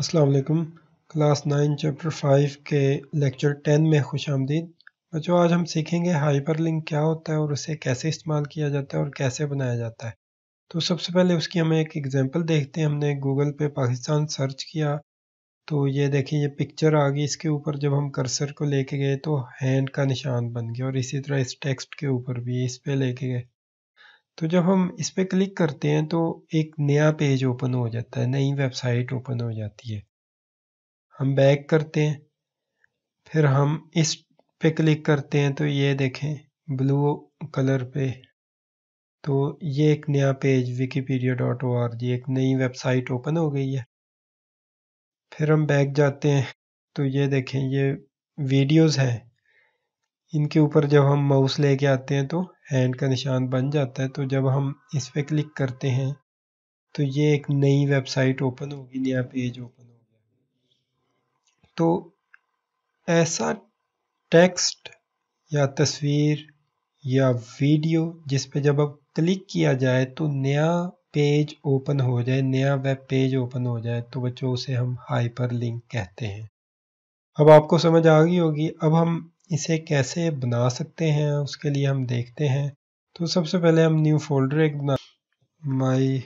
असलकम class nine chapter five के lecture ten में खुश आमदीद बच्चों आज हम सीखेंगे हाइपर लिंक क्या होता है और उसे कैसे इस्तेमाल किया जाता है और कैसे बनाया जाता है तो सबसे पहले उसकी हमें एक एग्जांपल देखते हैं हमने गूगल पे पाकिस्तान सर्च किया तो ये देखिए ये पिक्चर आ गई इसके ऊपर जब हम कर्सर को लेके गए तो हैंड का निशान बन गया और इसी तरह इस टेक्स्ट के ऊपर भी इस पर लेके गए तो जब हम इस पर क्लिक करते हैं तो एक नया पेज ओपन हो जाता है नई वेबसाइट ओपन हो जाती है हम बैक करते हैं फिर हम इस पे क्लिक करते हैं तो ये देखें ब्लू कलर पे तो ये एक नया page Wikipedia dot O R G एक नई वेबसाइट ओपन हो गई है फिर हम बैक जाते हैं तो ये देखें ये वीडियोस हैं इनके ऊपर जब हम माउस लेके आते हैं तो हैंड का निशान बन जाता है तो जब हम इस पर क्लिक करते हैं तो ये एक नई वेबसाइट ओपन होगी नया पेज ओपन हो गया तो ऐसा टेक्स्ट या तस्वीर या वीडियो जिस पे जब अब क्लिक किया जाए तो नया पेज ओपन हो जाए नया वेब पेज ओपन हो जाए तो बच्चों उसे हम हाइपर लिंक कहते हैं अब आपको समझ आ गई होगी अब हम इसे कैसे बना सकते हैं उसके लिए हम देखते हैं तो सबसे पहले हम न्यू फोल्डर एक बना माई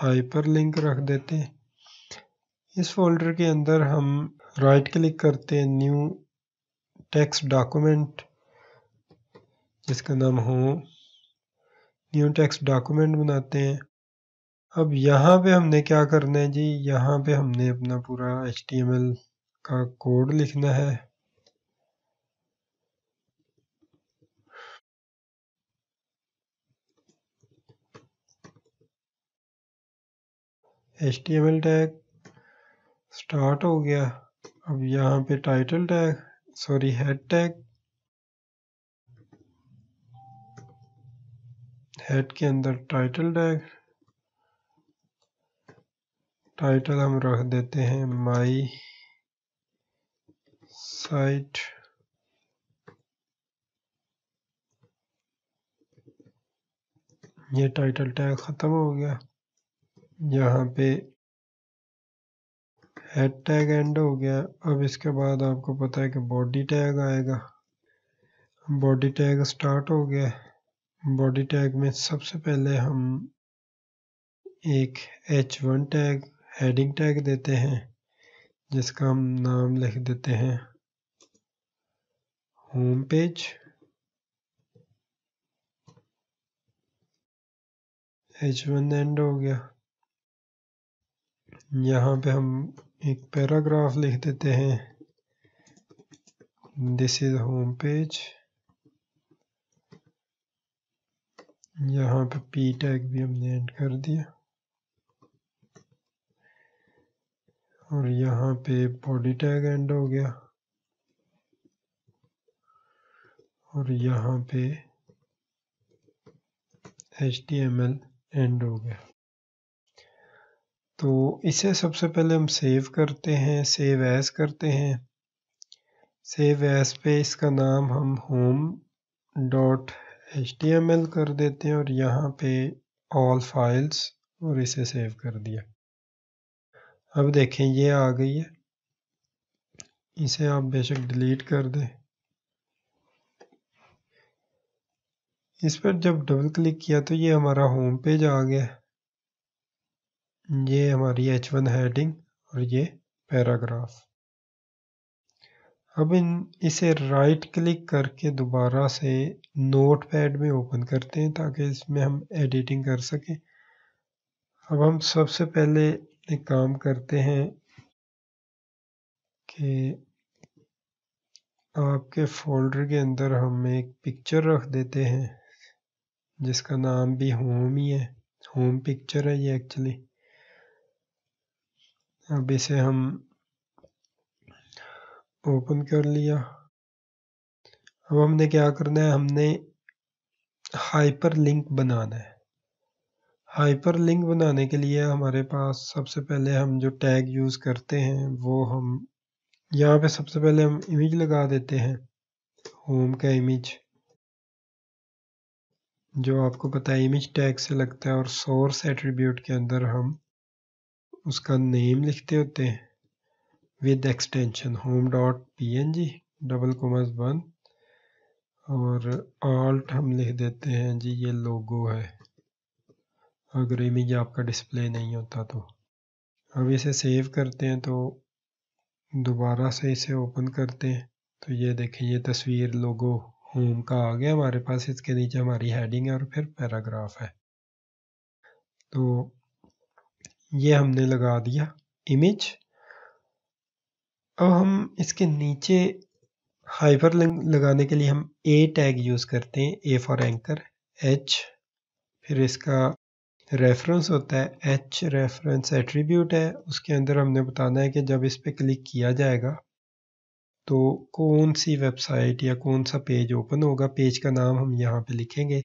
हाइपर लिंक रख देते हैं इस फोल्डर के अंदर हम राइट क्लिक करते हैं न्यू टेक्स्ट डॉक्यूमेंट जिसका नाम हो न्यू टेक्स्ट डॉक्यूमेंट बनाते हैं अब यहाँ पे हमने क्या करना है जी यहाँ पे हमने अपना पूरा एच टी एम एल का कोड लिखना है एच टैग स्टार्ट हो गया अब यहाँ पे title tag sorry head tag head के अंदर टाइटल टैग टाइटल हम रख देते हैं माई website ये टाइटल टैग ख़त्म हो गया यहाँ पे हेड टैग एंड हो गया अब इसके बाद आपको पता है कि बॉडी टैग आएगा बॉडी टैग स्टार्ट हो गया बॉडी टैग में सबसे पहले हम एक H one tag heading tag देते हैं जिसका हम नाम लिख देते हैं home page H one end हो गया यहाँ पे हम एक पैराग्राफ लिख देते हैं दिस इज होम पेज यहाँ पे पी टैग भी हमने एंड कर दिया और यहाँ पे बॉडी टैग एंड हो गया और यहाँ पे एच एंड हो गया तो इसे सबसे पहले हम सेव करते हैं सेव एस करते हैं सेव एस पे इसका नाम हम होम डॉट एच कर देते हैं और यहाँ पे ऑल फाइल्स और इसे सेव कर दिया अब देखें ये आ गई है इसे आप बेशक डिलीट कर दें इस पर जब डबल क्लिक किया तो ये हमारा होम पेज आ गया ये हमारी एच वन हेडिंग और ये पैराग्राफ अब इन इसे राइट क्लिक करके दोबारा से नोट पैड में ओपन करते हैं ताकि इसमें हम एडिटिंग कर सकें अब हम सबसे पहले एक काम करते हैं कि आपके फोल्डर के अंदर हम एक पिक्चर रख देते हैं जिसका नाम भी होम ही है होम पिक्चर है ये एक्चुअली अब इसे हम ओपन कर लिया अब हमने क्या करना है हमने हाइपर लिंक बनाना है हाइपर लिंक बनाने के लिए हमारे पास सबसे पहले हम जो टैग यूज़ करते हैं वो हम यहाँ पे सबसे पहले हम इमेज लगा देते हैं होम का इमेज जो आपको पता है इमेज टैग से लगता है और सोर्स एट्रीब्यूट के अंदर हम उसका नेम लिखते होते हैं with extension home dot P N G double commas one और ऑल्ट हम लिख देते हैं जी ये लोगो है अगर इमेज आपका डिस्प्ले नहीं होता तो अब इसे सेव करते हैं तो दोबारा से इसे ओपन करते हैं तो ये देखें ये तस्वीर लोगो होम का आ गया हमारे पास इसके नीचे हमारी हेडिंग है और फिर पैराग्राफ है तो ये हमने लगा दिया इमेज अब हम इसके नीचे हाइपर लगाने के लिए हम ए टैग यूज़ करते हैं ए फॉर एंकर एच फिर इसका रेफरेंस होता है एच रेफरेंस एट्रीब्यूट है उसके अंदर हमने बताना है कि जब इस पर क्लिक किया जाएगा तो कौन सी वेबसाइट या कौन सा पेज ओपन होगा पेज का नाम हम यहाँ पे लिखेंगे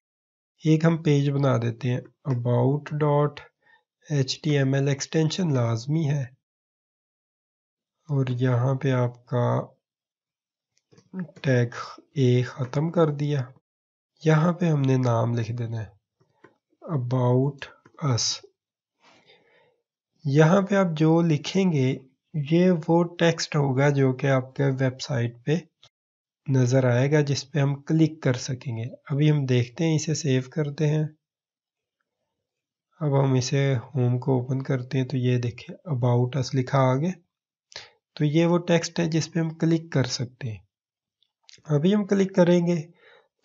एक हम पेज बना देते हैं about dot H T M L extension लाजमी है और यहाँ पे आपका टैग ए ख़त्म कर दिया यहाँ पे हमने नाम लिख देना है अबाउट अस यहाँ पे आप जो लिखेंगे ये वो टेक्स्ट होगा जो कि आपके वेबसाइट पे नज़र आएगा जिस पे हम क्लिक कर सकेंगे अभी हम देखते हैं इसे सेव करते हैं अब हम इसे होम को ओपन करते हैं तो ये देखें अबाउट अस लिखा आगे तो ये वो टेक्स्ट है जिस पे हम क्लिक कर सकते हैं अभी हम क्लिक करेंगे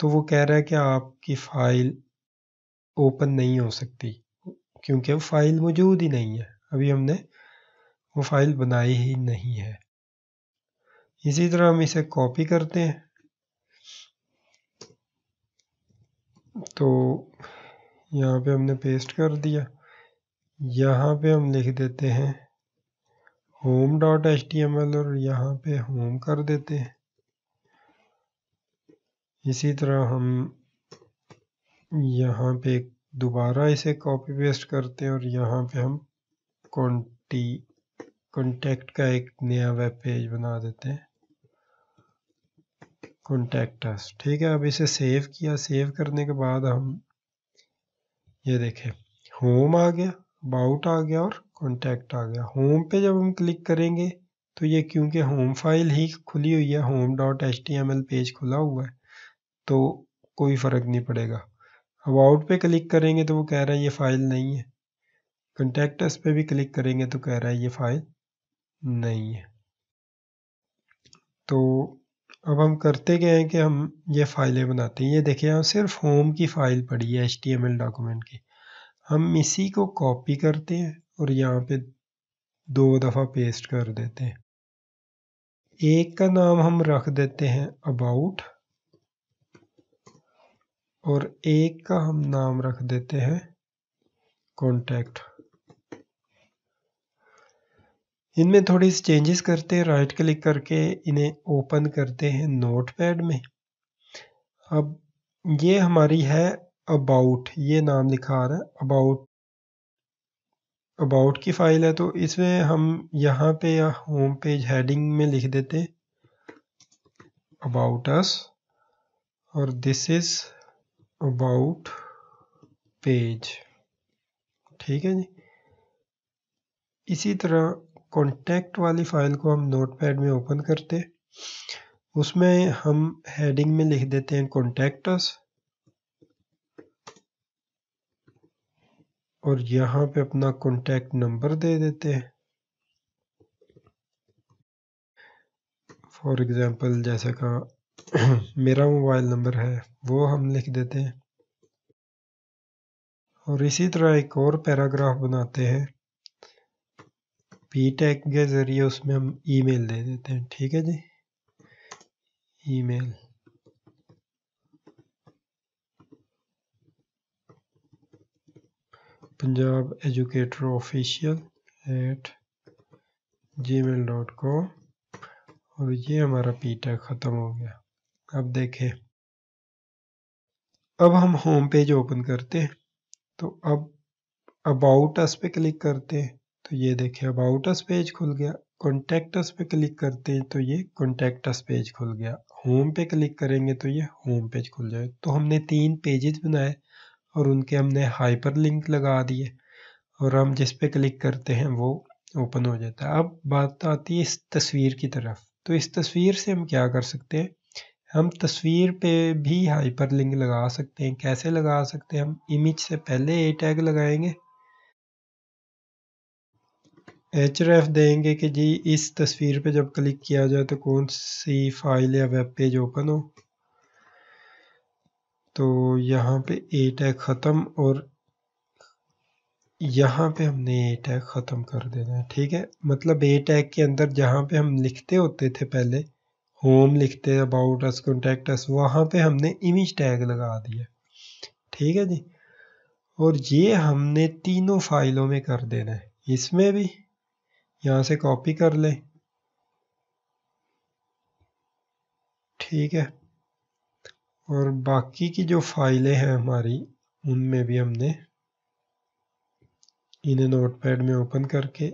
तो वो कह रहा है कि आपकी फ़ाइल ओपन नहीं हो सकती क्योंकि वो फ़ाइल मौजूद ही नहीं है अभी हमने वो फाइल बनाई ही नहीं है इसी तरह हम इसे कॉपी करते हैं तो यहाँ पे हमने पेस्ट कर दिया यहाँ पे हम लिख देते हैं home dot H T M L और यहाँ पे होम कर देते हैं इसी तरह हम यहाँ पे दोबारा इसे कॉपी पेस्ट करते हैं और यहाँ पे हम कॉन्टी कॉन्टैक्ट का एक नया वेब पेज बना देते हैं कॉन्टैक्ट अस ठीक है अब इसे सेव किया सेव करने के बाद हम ये देखें होम आ गया अबाउट आ गया और कॉन्टैक्ट आ गया होम पे जब हम क्लिक करेंगे तो ये क्योंकि होम फाइल ही खुली हुई है home dot H T M L page खुला हुआ है तो कोई फ़र्क नहीं पड़ेगा अबाउट पे क्लिक करेंगे तो वो कह रहा है ये फ़ाइल नहीं है कंटेक्ट पे भी क्लिक करेंगे तो कह रहा है ये फ़ाइल नहीं है तो अब हम करते क्या हैं कि हम ये फाइलें बनाते हैं ये देखिए हम सिर्फ होम की फ़ाइल पड़ी है एच डॉक्यूमेंट की हम इसी को कॉपी करते हैं और यहाँ पे दो दफ़ा पेस्ट कर देते हैं एक का नाम हम रख देते हैं अबाउट और एक का हम नाम रख देते हैं कॉन्टैक्ट इनमें थोड़ी सी चेंजेस करते हैं राइट क्लिक करके इन्हें ओपन करते हैं नोट पैड में अब ये हमारी है अबाउट ये नाम लिखा आ रहा है अबाउट अबाउट की फाइल है तो इसमें हम यहाँ पे या होम पेज हेडिंग में लिख देते अबाउट अस और दिस इज अबाउट पेज ठीक है जी इसी तरह कॉन्टैक्ट वाली फाइल को हम नोटपैड में ओपन करते उसमें हम हेडिंग में लिख देते हैं कॉन्टैक्टस और यहाँ पे अपना कॉन्टैक्ट नंबर दे देते हैं फॉर एग्ज़ाम्पल जैसे का मेरा मोबाइल नंबर है वो हम लिख देते हैं और इसी तरह एक और पैराग्राफ बनाते हैं पी टैग e के ज़रिए उसमें हम ईमेल दे देते हैं ठीक है जी email Punjab educator official at Gmail dot com और ये हमारा पी टैग e ख़त्म हो गया अब देखें अब हम होम पेज ओपन करते हैं तो अब अबाउट अस पे क्लिक करते हैं तो ये देखिए अब आउटस पेज खुल गया अस पे क्लिक करते हैं तो ये अस पेज खुल गया होम पे क्लिक करेंगे तो ये होम पेज खुल जाए तो हमने तीन पेजेस बनाए और उनके हमने हाइपर लिंक लगा दिए और हम जिस पे क्लिक करते हैं वो ओपन हो जाता है अब बात आती है इस तस्वीर की तरफ तो इस तस्वीर से हम क्या कर सकते हैं हम तस्वीर पे भी हाइपर लिंक लगा सकते हैं कैसे लगा सकते हैं हम इमेज से पहले ए टैग लगाएंगे एच देंगे कि जी इस तस्वीर पे जब क्लिक किया जाए तो कौन सी फाइल या वेब पेज ओपन हो तो यहाँ पे ए टैग ख़त्म और यहाँ पे हमने ए टैग ख़त्म कर देना है ठीक है मतलब ए टैग के अंदर जहाँ पे हम लिखते होते थे पहले होम लिखते अबाउट अस कॉन्टेक्ट अस वहाँ पे हमने इमेज टैग लगा दिया ठीक है जी और ये हमने तीनों फाइलों में कर देना है इसमें भी यहां से कॉपी कर लें ठीक है और बाकी की जो फाइलें हैं हमारी उनमें भी हमने इन्हें नोटपैड में ओपन करके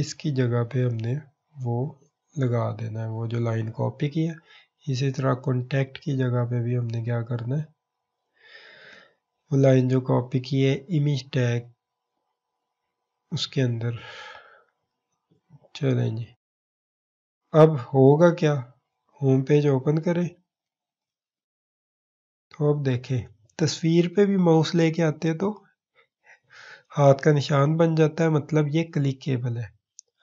इसकी जगह पे हमने वो लगा देना है वो जो लाइन कॉपी की है इसी तरह कॉन्टैक्ट की जगह पे भी हमने क्या करना है वो लाइन जो कॉपी की है इमेज टैग उसके अंदर चलें जी अब होगा क्या होम पेज ओपन करें तो अब देखें तस्वीर पे भी माउस लेके आते हैं तो हाथ का निशान बन जाता है मतलब ये क्लिकेबल है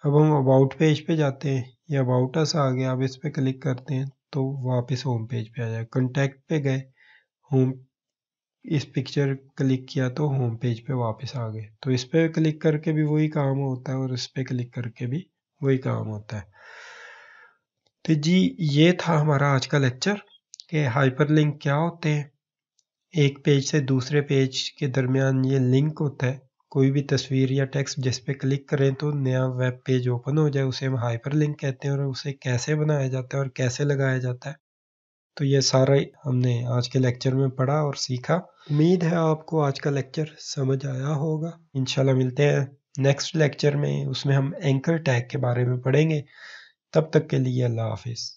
अब हम अबाउट पेज पे जाते हैं या अबाउट अस आ गया अब इस पर क्लिक करते हैं तो वापस होम पेज पे आ जाए कंटेक्ट पे गए होम इस पिक्चर क्लिक किया तो होम पेज पे वापस आ गए तो इस पर क्लिक करके भी वही काम होता है और इस पर क्लिक करके भी वही काम होता है तो जी ये था हमारा आज का लेक्चर कि हाइपरलिंक क्या होते हैं एक पेज से दूसरे पेज के दरमियान ये लिंक होता है कोई भी तस्वीर या टेक्स्ट जिस पे क्लिक करें तो नया वेब पेज ओपन हो जाए उसे हम हाइपर लिंक कहते हैं और उसे कैसे बनाया जाता है और कैसे लगाया जाता है तो ये सारा हमने आज के लेक्चर में पढ़ा और सीखा उम्मीद है आपको आज का लेक्चर समझ आया होगा इंशाल्लाह मिलते हैं नेक्स्ट लेक्चर में उसमें हम एंकर टैग के बारे में पढ़ेंगे तब तक के लिए अल्लाह हाफिज़